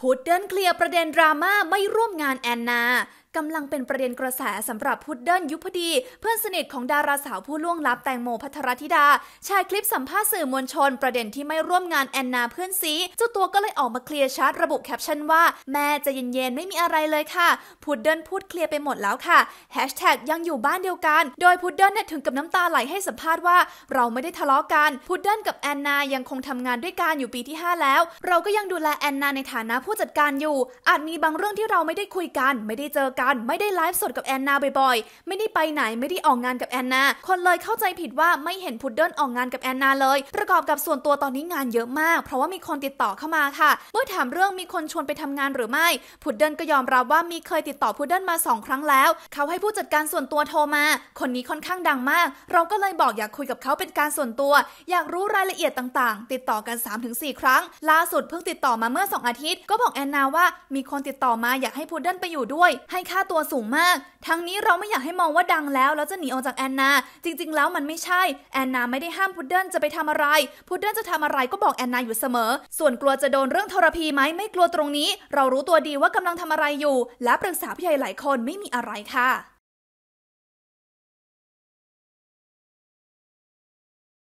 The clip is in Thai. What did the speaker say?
พุดเดินเคลียร์ประเด็นดราม่าไม่ร่วมงานแอนนากำลังเป็นประเด็นกระแสสำหรับพุดเดิ้ลยุพดี เพื่อนสนิทของดาราสาวผู้ล่วงลับแตงโมพัทรธิดาแชร์คลิปสัมภาษณ์สื่อมวลชน ประเด็นที่ไม่ร่วมงานแอนนาเพื่อนซีเจ้าตัวก็เลยออกมาเคลียร์ชัดระบุแคปชั่นว่า แม่จะเย็นๆไม่มีอะไรเลยค่ะพุดเดิ้ลพูดเคลียร์ไปหมดแล้วค่ะแฮชแท็กยังอยู่บ้านเดียวกัน โดยพุดเดิ้ลถึงกับน้ำตาไหลให้สัมภาษณ์ว่า เราไม่ได้ทะเลาะกันพุดเดิ้ลกับแอนนายังคงทำงานด้วยกันอยู่ปีที่ 5 แล้ว เราก็ยังดูแลแอนนา ในฐานะผู้จัดการอยู่ อาจมีบางเรื่องที่เราไม่ได้คุยกันไม่ได้เจอกการไม่ได้ไลฟ์สดกับแอนนาบ่อยๆ ไม่ได้ไปไหนไม่ได้ออกงานกับแอนนา คนเลยเข้าใจผิดว่าไม่เห็นพุดเดิ้ลออกงานกับแอนนาเลย ประกอบกับส่วนตัวตอนนี้งานเยอะมาก เพราะว่ามีคนติดต่อเข้ามาค่ะ เมื่อถามเรื่องมีคนชวนไปทำงานหรือไม่ พุดเดิ้ลก็ยอมรับว่ามีเคยติดต่อพุดเดิ้ลมา2ครั้งแล้ว เขาให้ผู้จัดการส่วนตัวโทรมา คนนี้ค่อนข้างดังมาก เราก็เลยบอกอยากคุยกับเขาเป็นการส่วนตัวอยากรู้รายละเอียดต่างๆ ติดต่อกัน 3-4 ครั้ง ล่าสุดเพิ่งติดต่อมาเมื่อ 2 อาทิตย์ ก็บอกแอนนาว่ามีคนติดต่อมาอยากให้พุดเดิ้ลไปอยู่ด้วย ให้ค่าตัวสูงมาก ทั้งนี้เราไม่อยากให้มองว่าดังแล้วแล้วจะหนีออกจากแอนนา จริงๆ แล้วมันไม่ใช่ แอนนาไม่ได้ห้ามพุดเดิ้ลจะไปทำอะไร พุดเดิ้ลจะทำอะไรก็บอกแอนนาอยู่เสมอ ส่วนกลัวจะโดนเรื่องทรพีไหมไม่กลัวตรงนี้ เรารู้ตัวดีว่ากำลังทำอะไรอยู่ และปรึกษาพี่ใหญ่หลายคนไม่มีอะไรค่ะ